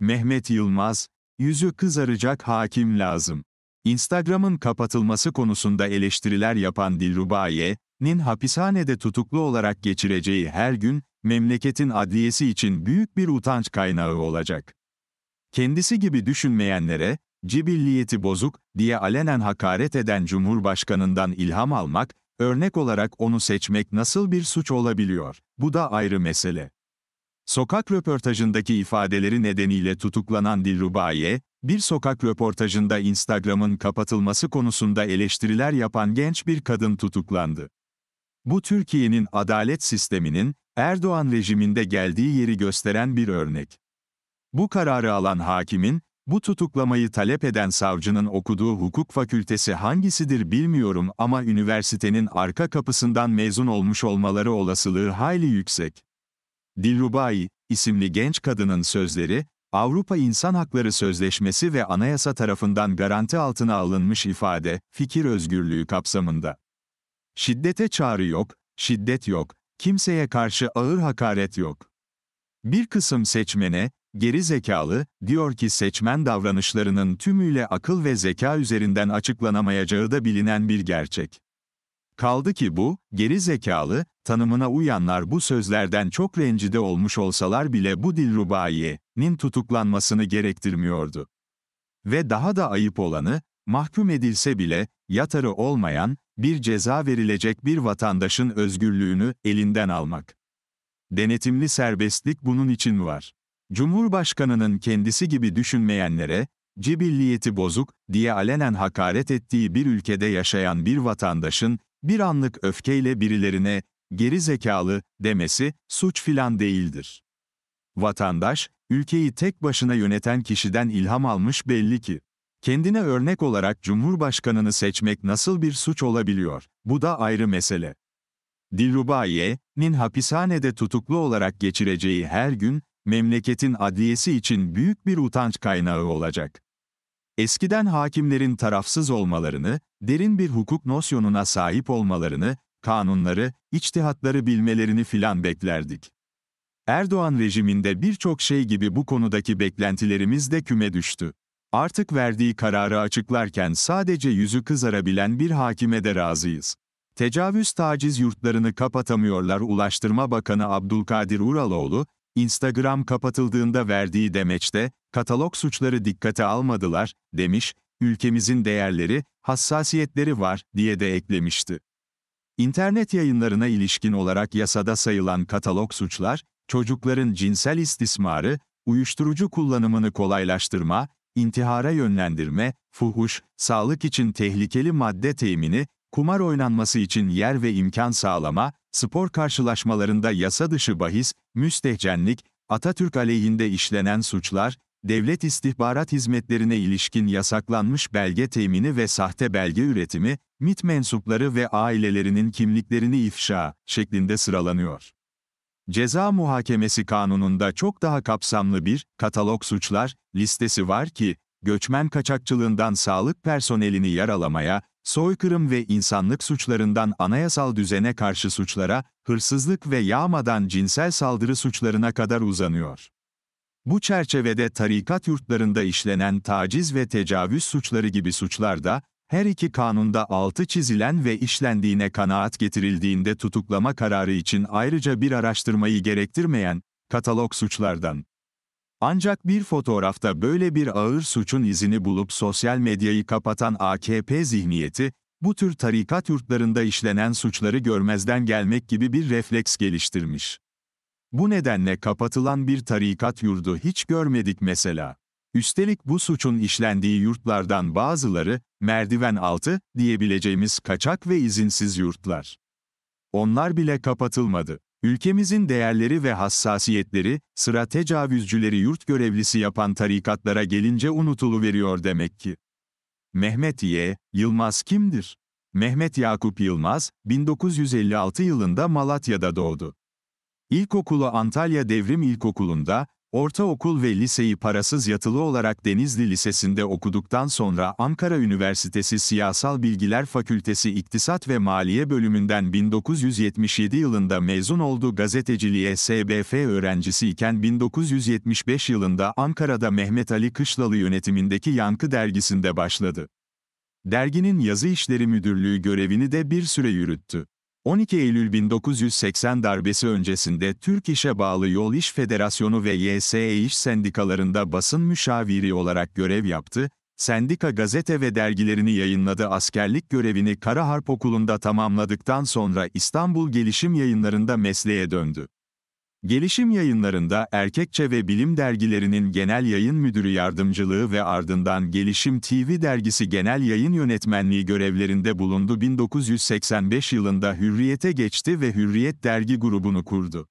Mehmet Yılmaz, yüzü kızaracak hakim lazım. Instagram'ın kapatılması konusunda eleştiriler yapan Dilrubaye'nin hapishanede tutuklu olarak geçireceği her gün, memleketin adliyesi için büyük bir utanç kaynağı olacak. Kendisi gibi düşünmeyenlere, cibilliyeti bozuk diye alenen hakaret eden Cumhurbaşkanından ilham almak, örnek olarak onu seçmek nasıl bir suç olabiliyor? Bu da ayrı mesele. Sokak röportajındaki ifadeleri nedeniyle tutuklanan Dilrubaye, bir sokak röportajında Instagram'ın kapatılması konusunda eleştiriler yapan genç bir kadın tutuklandı. Bu Türkiye'nin adalet sisteminin Erdoğan rejiminde geldiği yeri gösteren bir örnek. Bu kararı alan hakimin, bu tutuklamayı talep eden savcının okuduğu hukuk fakültesi hangisidir bilmiyorum ama üniversitenin arka kapısından mezun olmuş olmaları olasılığı hayli yüksek. Dilrubai isimli genç kadının sözleri, Avrupa İnsan Hakları Sözleşmesi ve Anayasa tarafından garanti altına alınmış ifade, fikir özgürlüğü kapsamında. Şiddete çağrı yok, şiddet yok, kimseye karşı ağır hakaret yok. Bir kısım seçmene, geri zekalı, diyor ki seçmen davranışlarının tümüyle akıl ve zeka üzerinden açıklanamayacağı da bilinen bir gerçek. Kaldı ki bu, geri zekalı, tanımına uyanlar bu sözlerden çok rencide olmuş olsalar bile bu dil Dilrubaye'nin tutuklanmasını gerektirmiyordu. Ve daha da ayıp olanı, mahkum edilse bile, yatarı olmayan, bir ceza verilecek bir vatandaşın özgürlüğünü elinden almak. Denetimli serbestlik bunun için var. Cumhurbaşkanının kendisi gibi düşünmeyenlere, cibilliyeti bozuk diye alenen hakaret ettiği bir ülkede yaşayan bir vatandaşın, bir anlık öfkeyle birilerine geri zekalı demesi suç filan değildir. Vatandaş, ülkeyi tek başına yöneten kişiden ilham almış belli ki. Kendine örnek olarak Cumhurbaşkanını seçmek nasıl bir suç olabiliyor? Bu da ayrı mesele. Dilrubaye'nin hapishanede tutuklu olarak geçireceği her gün, memleketin adliyesi için büyük bir utanç kaynağı olacak. Eskiden hakimlerin tarafsız olmalarını, derin bir hukuk nosyonuna sahip olmalarını, kanunları, içtihatları bilmelerini filan beklerdik. Erdoğan rejiminde birçok şey gibi bu konudaki beklentilerimiz de küme düştü. Artık verdiği kararı açıklarken sadece yüzü kızarabilen bir hakime de razıyız. Tecavüz taciz yurtlarını kapatamıyorlar Ulaştırma Bakanı Abdülkadir Uraloğlu, Instagram kapatıldığında verdiği demeçte, katalog suçları dikkate almadılar, demiş, ülkemizin değerleri, hassasiyetleri var, diye de eklemişti. İnternet yayınlarına ilişkin olarak yasada sayılan katalog suçlar, çocukların cinsel istismarı, uyuşturucu kullanımını kolaylaştırma, intihara yönlendirme, fuhuş, sağlık için tehlikeli madde temini, kumar oynanması için yer ve imkan sağlama, spor karşılaşmalarında yasa dışı bahis, müstehcenlik, Atatürk aleyhinde işlenen suçlar, devlet istihbarat hizmetlerine ilişkin yasaklanmış belge temini ve sahte belge üretimi, MIT mensupları ve ailelerinin kimliklerini ifşa şeklinde sıralanıyor. Ceza muhakemesi kanununda çok daha kapsamlı bir katalog suçlar listesi var ki, göçmen kaçakçılığından sağlık personelini yaralamaya, soykırım ve insanlık suçlarından anayasal düzene karşı suçlara, hırsızlık ve yağmadan cinsel saldırı suçlarına kadar uzanıyor. Bu çerçevede tarikat yurtlarında işlenen taciz ve tecavüz suçları gibi suçlar da, her iki kanunda altı çizilen ve işlendiğine kanaat getirildiğinde tutuklama kararı için ayrıca bir araştırmayı gerektirmeyen, katalog suçlardan. Ancak bir fotoğrafta böyle bir ağır suçun izini bulup sosyal medyayı kapatan AKP zihniyeti, bu tür tarikat yurtlarında işlenen suçları görmezden gelmek gibi bir refleks geliştirmiş. Bu nedenle kapatılan bir tarikat yurdu hiç görmedik mesela. Üstelik bu suçun işlendiği yurtlardan bazıları, merdiven altı diyebileceğimiz kaçak ve izinsiz yurtlar. Onlar bile kapatılmadı. Ülkemizin değerleri ve hassasiyetleri, sıra tecavüzcüleri yurt görevlisi yapan tarikatlara gelince unutulu veriyor demek ki. Mehmet Y. Yılmaz kimdir? Mehmet Yakup Yılmaz, 1956 yılında Malatya'da doğdu. İlkokulu Antalya Devrim İlkokulu'nda, Ortaokul ve liseyi parasız yatılı olarak Denizli Lisesi'nde okuduktan sonra Ankara Üniversitesi Siyasal Bilgiler Fakültesi İktisat ve Maliye bölümünden 1977 yılında mezun oldu. Gazeteciliğe SBF öğrencisi iken 1975 yılında Ankara'da Mehmet Ali Kışlalı yönetimindeki Yankı dergisinde başladı. Derginin yazı işleri müdürlüğü görevini de bir süre yürüttü. 12 Eylül 1980 darbesi öncesinde Türk İş'e bağlı Yol İş Federasyonu ve YSE İş sendikalarında basın müşaviri olarak görev yaptı, sendika gazete ve dergilerini yayınladı askerlik görevini Kara Harp Okulu'nda tamamladıktan sonra İstanbul Gelişim Yayınları'nda mesleğe döndü. Gelişim yayınlarında Erkekçe ve Bilim dergilerinin genel yayın müdürü yardımcılığı ve ardından Gelişim TV dergisi genel yayın yönetmenliği görevlerinde bulundu. 1985 yılında Hürriyet'e geçti ve Hürriyet dergi grubunu kurdu.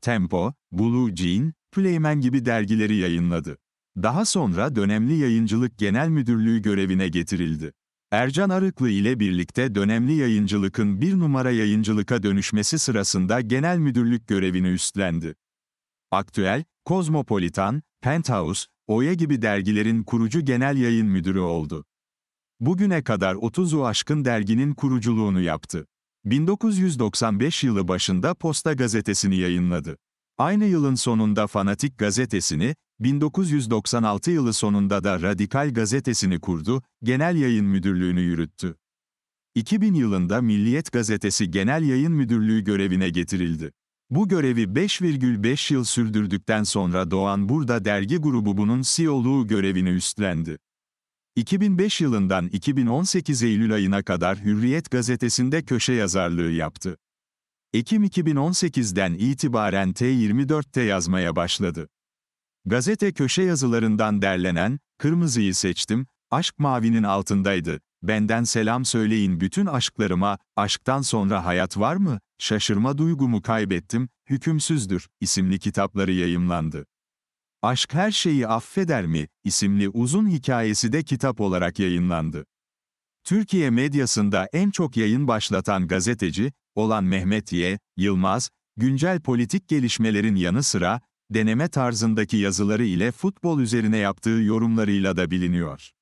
Tempo, Blue Jean, Playman gibi dergileri yayınladı. Daha sonra dönemli yayıncılık genel müdürlüğü görevine getirildi. Ercan Arıklı ile birlikte dönemli yayıncılıkın bir numara yayıncılığa dönüşmesi sırasında genel müdürlük görevini üstlendi. Aktüel, Kozmopolitan, Penthouse, Oya e gibi dergilerin kurucu genel yayın müdürü oldu. Bugüne kadar 30'u aşkın derginin kuruculuğunu yaptı. 1995 yılı başında Posta gazetesini yayınladı. Aynı yılın sonunda Fanatik gazetesini, 1996 yılı sonunda da Radikal gazetesini kurdu, genel yayın müdürlüğünü yürüttü. 2000 yılında Milliyet Gazetesi Genel Yayın Müdürlüğü görevine getirildi. Bu görevi 5,5 yıl sürdürdükten sonra Doğan Burda dergi grubu bunun CEO'luğu görevini üstlendi. 2005 yılından 2018 Eylül ayına kadar Hürriyet gazetesinde köşe yazarlığı yaptı. Ekim 2018'den itibaren T24'te yazmaya başladı. Gazete köşe yazılarından derlenen, kırmızıyı seçtim, aşk mavinin altındaydı. Benden selam söyleyin bütün aşklarıma, aşktan sonra hayat var mı, şaşırma duygumu kaybettim, hükümsüzdür, isimli kitapları yayımlandı. Aşk Her Şeyi Affeder mi, isimli uzun hikayesi de kitap olarak yayınlandı. Türkiye medyasında en çok yayın başlatan gazeteci, olan Mehmet Y. Yılmaz, güncel politik gelişmelerin yanı sıra, deneme tarzındaki yazıları ile futbol üzerine yaptığı yorumlarıyla da biliniyor.